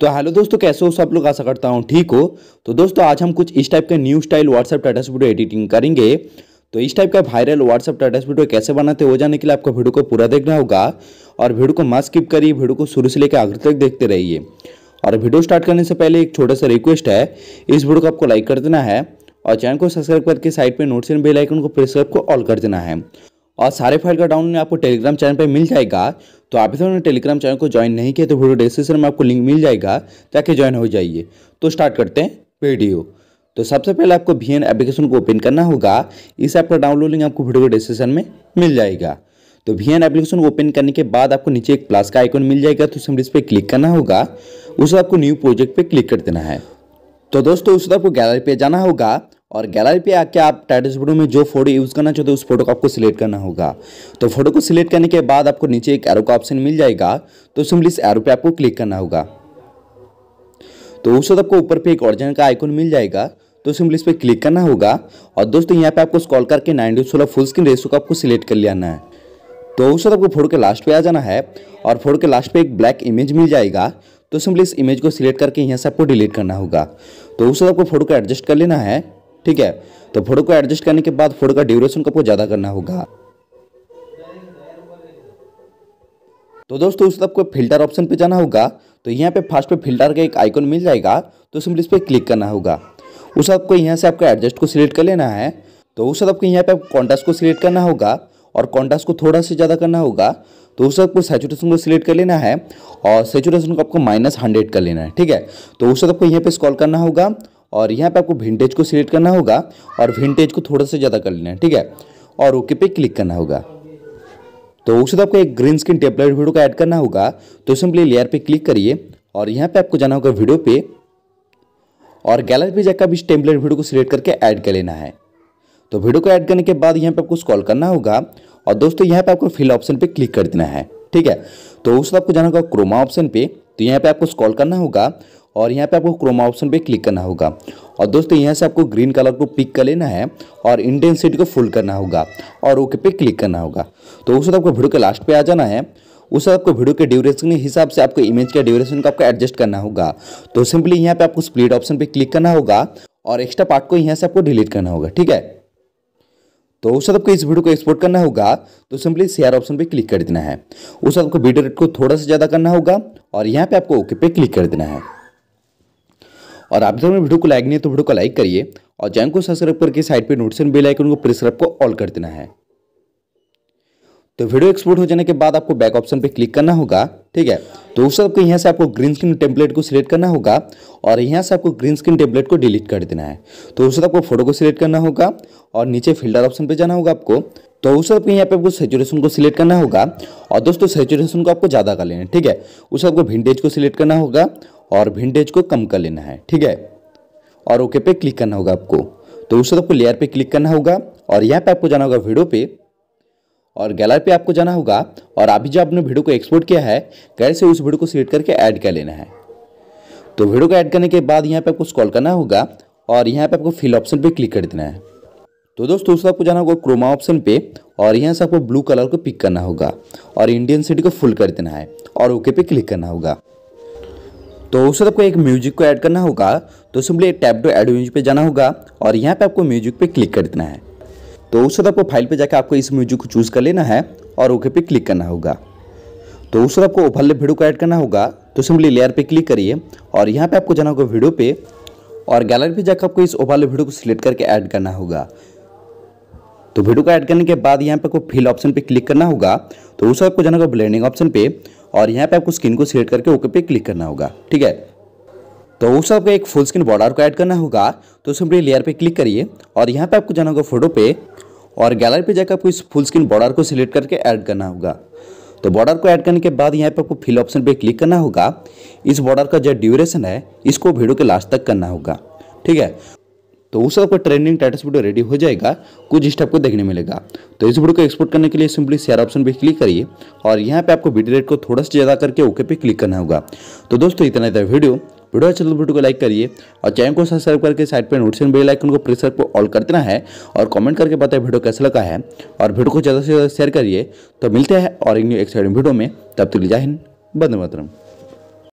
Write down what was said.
तो हेलो दोस्तों कैसे हो सब लोग आशा करता हूँ ठीक हो तो दोस्तों आज हम कुछ इस टाइप का न्यू स्टाइल व्हाट्सएप टाटा वीडियो एडिटिंग करेंगे तो इस टाइप का वायरल व्हाट्सएप टाटा वीडियो कैसे बनाते हो जाने के लिए आपको वीडियो को पूरा देखना होगा और वीडियो को मास्क स्किप करिए वीडियो को शुरू से लेकर आखिर तक देखते रहिए और वीडियो स्टार्ट करने से पहले एक छोटा सा रिक्वेस्ट है इस वीडियो को आपको लाइक कर देना है और चैनल को सब्सक्राइब करके साइड पर नोट्स एंड बेलाइकन को प्रेस करके ऑल कर देना है और सारे फाइल का डाउन आपको टेलीग्राम चैनल पर मिल जाएगा तो आप इधर टेलीग्राम चैनल को ज्वाइन नहीं किया तो वीडियो डिस्क्रिप्शन में आपको लिंक मिल जाएगा ताकि ज्वाइन हो जाइए तो स्टार्ट करते हैं वीडियो तो सबसे पहले आपको वी एन एप्लीकेशन को ओपन करना होगा इस ऐप का डाउनलोड लिंक आपको वीडियो डिस्क्रिप्शन में मिल जाएगा तो वी एन एप्लीकेशन को ओपन करने के बाद आपको नीचे एक प्लस का आइकन मिल जाएगा तो सिम इस पर क्लिक करना होगा उसे आपको न्यू प्रोजेक्ट पर क्लिक कर देना है तो दोस्तों उस आपको गैलरी पे जाना होगा और गैलरी पे आके आप टाइटस फोटो में जो फोटो यूज़ करना चाहते हो उस फोटो को आपको सिलेक्ट करना होगा तो फोटो को सिलेक्ट करने के बाद आपको नीचे एक एरो का ऑप्शन मिल जाएगा तो सिंपली इस एरो पे आपको क्लिक करना होगा तो उस वक्त आपको ऊपर पे एक ऑरिजिनल का आइकन मिल जाएगा तो सिंपली इस पर क्लिक करना होगा और दोस्तों यहाँ पे आपको स्कॉल करके नाइन टू सोलह फुल स्क्रीन रेसो को आपको सिलेक्ट कर लेना है तो उस वक्त आपको फोटो के लास्ट पे आ जाना है और फोटो के लास्ट पे एक ब्लैक इमेज मिल जाएगा तो सिंपली इस इमेज को सिलेक्ट करके यहाँ से आपको डिलीट करना होगा तो उस वक्त आपको फोटो को एडजस्ट कर लेना है ठीक है तो फोटो को एडजस्ट करने के बाद फोटो का ड्यूरेशन को आपको ज़्यादा करना होगा तो दोस्तों उस आपको फिल्टर ऑप्शन पे जाना होगा तो यहाँ पे फास्ट पे फिल्टर का एक आइकन मिल जाएगा तो सिंपली इस पर क्लिक करना होगा उस आपको यहाँ से आपको एडजस्ट को सिलेक्ट कर लेना है तो उस आपको यहाँ पे कॉन्टास्ट को सिलेक्ट करना होगा और कॉन्टास्ट को थोड़ा से ज़्यादा करना होगा तो उस आपको सेचुरेशन को सिलेक्ट कर लेना है और सेचुरेशन को आपको माइनस कर लेना है ठीक है तो उस आपको यहाँ पर स्कॉल करना होगा और यहाँ पे आपको विंटेज को सिलेक्ट करना होगा और विंटेज को थोड़ा सा ज़्यादा कर लेना है ठीक है और ओके पे क्लिक करना होगा तो उसके आपको एक ग्रीन स्क्रीन टेम्पलेट वीडियो का ऐड करना होगा तो सिंपली लेयर पे क्लिक करिए और यहाँ पे आपको जाना होगा वीडियो पे और गैलरी पे जाकर इस टेम्पलेट वीडियो को सिलेक्ट करके ऐड कर लेना है तो वीडियो को ऐड करने के बाद यहाँ पे आपको स्कॉल करना होगा और दोस्तों यहाँ पे आपको फिल ऑप्शन पे क्लिक कर देना है ठीक है तो उसके आपको जाना होगा क्रोमा ऑप्शन पे तो यहाँ पे आपको स्कॉल करना होगा और यहाँ पे आपको क्रोमा ऑप्शन पे क्लिक करना होगा और दोस्तों यहाँ से आपको ग्रीन कलर को पिक कर लेना है और इंटेंसिटी को फुल करना होगा और ओके पे क्लिक करना होगा तो उस वक्त आपको वीडियो के लास्ट पे आ जाना है उस वक्त आपको वीडियो के ड्यूरेशन के हिसाब से आपको इमेज के ड्यूरेशन को आपको एडजस्ट करना होगा तो सिंपली यहाँ पर आपको स्प्लिट ऑप्शन पर क्लिक करना होगा और एक्स्ट्रा पार्ट को यहाँ से आपको डिलीट करना होगा ठीक है तो उस आपको इस वीडियो को एक्सपोर्ट करना होगा तो सिंपली शेयर ऑप्शन पर क्लिक कर देना है उस आपको वीडियो रेट को थोड़ा सा ज़्यादा करना होगा और यहाँ पर आपको ओके पे क्लिक कर देना है और आप जब वीडियो को लाइक नहीं तो वीडियो को लाइक करिए और चैनल को सब्सक्राइब करके साइड पे नोटिसन बेल आइकन को प्रेस को ऑल कर देना है तो वीडियो एक्सपोर्ट हो जाने के बाद आपको बैक ऑप्शन पे क्लिक करना होगा ठीक है तो उस आपको यहाँ से आपको ग्रीन स्क्रीन टेम्पलेट को सिलेक्ट करना होगा और यहाँ से आपको ग्रीन स्क्रीन टेम्पलेट को डिलीट कर देना है तो उस आपको फोटो को सिलेक्ट करना होगा और नीचे फिल्टर ऑप्शन पे जाना होगा आपको तो उस आपको यहाँ पे आपको सेचुरेशन को सिलेक्ट करना होगा और दोस्तों सेचुरेशन को आपको ज़्यादा कर लेना है ठीक है उस आपको विंटेज को सिलेक्ट करना होगा और विंटेज को कम कर लेना है ठीक है और ओके पे क्लिक करना होगा आपको तो उस आपको लेयर पे क्लिक करना होगा और यहाँ पे आपको जाना होगा वीडियो पे और गैलर पे आपको जाना होगा और अभी जो आपने वीडियो को एक्सपोर्ट किया है कैसे से उस वीडियो को सिलेक्ट करके ऐड कर लेना है तो वीडियो को ऐड करने के बाद यहाँ पे आपको स्कॉल करना होगा और यहाँ पे आपको फिल ऑप्शन पे क्लिक कर देना है तो दोस्तों उस आपको जाना होगा क्रोमा ऑप्शन पे और यहाँ से आपको ब्लू कलर को पिक करना होगा और इंडियन सिटी को फुल कर देना है और ओके पे क्लिक करना होगा तो उस आपको एक म्यूजिक को ऐड करना होगा तो सिंपली एक टैब टू एड म्यूजिक पे जाना होगा और यहाँ पे आपको म्यूजिक पे क्लिक कर देना है तो उस आपको फाइल पे जाकर आपको इस म्यूजिक को चूज़ कर लेना है और ओके पे क्लिक करना होगा तो उस आपको ओवरले वीडियो को ऐड करना होगा तो सिंपली लेयर पे क्लिक करिए और यहाँ पे आपको जाना होगा वीडियो पे और गैलरी पे जाकर आपको इस ओवरले वीडियो को सिलेक्ट करके ऐड करना होगा तो वीडियो को ऐड करने के बाद यहाँ पे आपको फिल ऑप्शन पे क्लिक करना होगा तो उस आपको जाना होगा ब्लेंडिंग ऑप्शन पे और यहाँ पे आपको स्किन को सिलेक्ट करके ओके पे क्लिक करना होगा ठीक है तो उस आपको एक फुल स्क्रीन बॉर्डर को ऐड करना होगा तो सिंपली लेयर पे क्लिक करिए और यहाँ पे आपको जाना होगा फोटो पे और गैलरी पे जाकर आपको इस फुल स्क्रीन बॉर्डर को सिलेक्ट करके ऐड करना होगा तो बॉर्डर को ऐड करने के बाद यहाँ पे आपको फिल ऑप्शन पे क्लिक करना होगा इस बॉर्डर का जो ड्यूरेशन है इसको वीडियो के लास्ट तक करना होगा ठीक है तो उस आपका ट्रेंडिंग टाइटस वीडियो रेडी हो जाएगा कुछ स्टेप को देखने मिलेगा तो इस वीडियो को एक्सपोर्ट करने के लिए सिंपली शेयर ऑप्शन पे क्लिक करिए और यहाँ पे आपको वीडियो रेट को थोड़ा सा ज़्यादा करके ओके पे क्लिक करना होगा तो दोस्तों इतना इतना वीडियो वीडियो अच्छा तो वीडियो को लाइक करिए और चैनल को सब्सक्राइब करके साइड पर नोटिस बेल आइकन को प्रेस करके ऑल कर देना है और कमेंट करके बताए वीडियो कैसा लगा है और वीडियो को ज़्यादा से ज़्यादा शेयर करिए तो मिलते हैं और एक न्यू एक्साइटिंग वीडियो में तब तक जय हिंद बंद मतरम